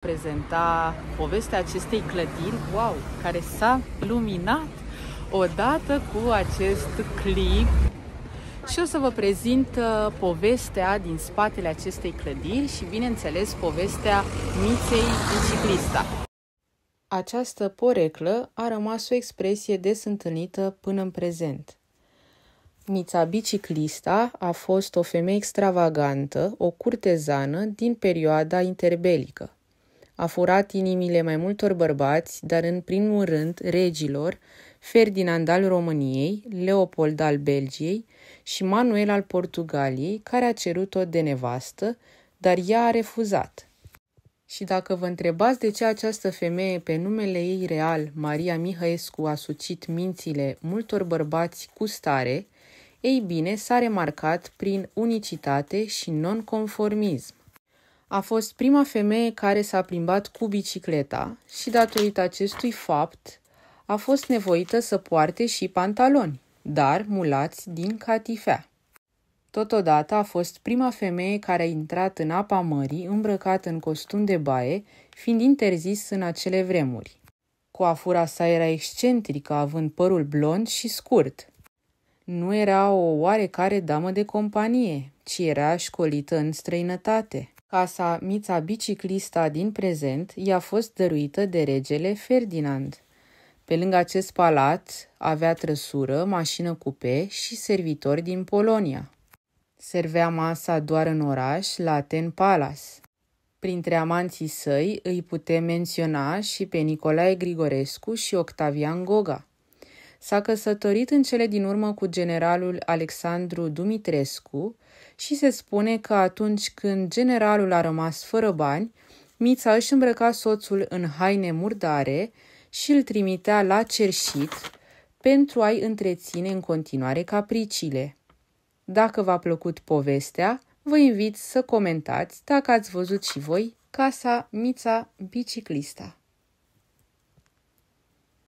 prezenta povestea acestei clădiri, wow, care s-a luminat odată cu acest clip și o să vă prezint uh, povestea din spatele acestei clădiri și, bineînțeles, povestea miței biciclista. Această poreclă a rămas o expresie des întâlnită până în prezent. Mița biciclista a fost o femeie extravagantă, o curtezană din perioada interbelică a furat inimile mai multor bărbați, dar în primul rând regilor, Ferdinand al României, Leopold al Belgiei și Manuel al Portugaliei, care a cerut-o de nevastă, dar ea a refuzat. Și dacă vă întrebați de ce această femeie pe numele ei real, Maria Mihăescu, a sucit mințile multor bărbați cu stare, ei bine, s-a remarcat prin unicitate și nonconformism a fost prima femeie care s-a plimbat cu bicicleta și datorită acestui fapt a fost nevoită să poarte și pantaloni, dar mulați din catifea. Totodată a fost prima femeie care a intrat în apa mării îmbrăcată în costum de baie, fiind interzis în acele vremuri. Coafura sa era excentrică, având părul blond și scurt. Nu era o oarecare damă de companie, ci era școlită în străinătate. Casa Mița Biciclista din prezent i-a fost dăruită de regele Ferdinand. Pe lângă acest palat avea trăsură, mașină cupe și servitori din Polonia. Servea masa doar în oraș, la Ten Palace. Printre amanții săi îi putem menționa și pe Nicolae Grigorescu și Octavian Goga s-a căsătorit în cele din urmă cu generalul Alexandru Dumitrescu și se spune că atunci când generalul a rămas fără bani, Mița își îmbrăca soțul în haine murdare și îl trimitea la cerșit pentru a-i întreține în continuare capriciile. Dacă v-a plăcut povestea, vă invit să comentați dacă ați văzut și voi Casa Mița Biciclista.